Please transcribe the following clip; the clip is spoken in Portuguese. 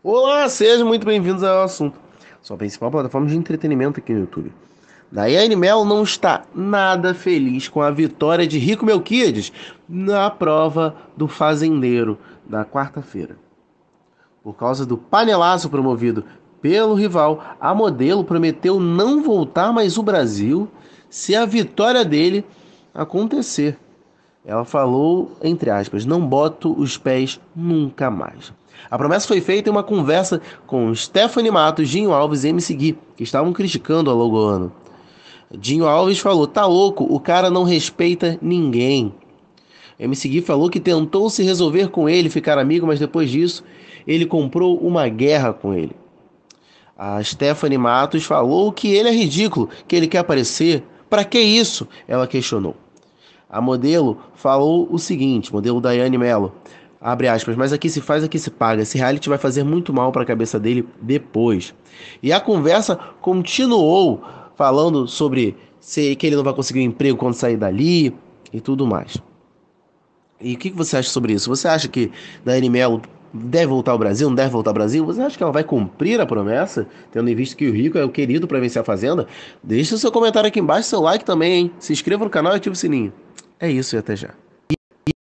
Olá, sejam muito bem-vindos ao assunto. Sua principal plataforma de entretenimento aqui no YouTube. Daiane Mel não está nada feliz com a vitória de Rico Melquides na prova do fazendeiro da quarta-feira. Por causa do panelaço promovido pelo rival, a modelo prometeu não voltar mais o Brasil se a vitória dele acontecer. Ela falou, entre aspas, não boto os pés nunca mais. A promessa foi feita em uma conversa com Stephanie Matos, Dinho Alves e MC Gui, que estavam criticando a Logoano. Dinho Alves falou: tá louco, o cara não respeita ninguém. MC Gui falou que tentou se resolver com ele, ficar amigo, mas depois disso ele comprou uma guerra com ele. A Stephanie Matos falou que ele é ridículo, que ele quer aparecer. Para que isso? Ela questionou. A modelo falou o seguinte, modelo Daiane Mello, abre aspas, mas aqui se faz, aqui se paga. Esse reality vai fazer muito mal para a cabeça dele depois. E a conversa continuou falando sobre se que ele não vai conseguir um emprego quando sair dali e tudo mais. E o que, você acha sobre isso? Você acha que Daiane Mello deve voltar ao Brasil, não deve voltar ao Brasil? Você acha que ela vai cumprir a promessa, tendo em vista que o Rico é o querido para vencer a Fazenda? Deixe o seu comentário aqui embaixo, seu like também, hein? Se inscreva no canal e ative o sininho. É isso e até já.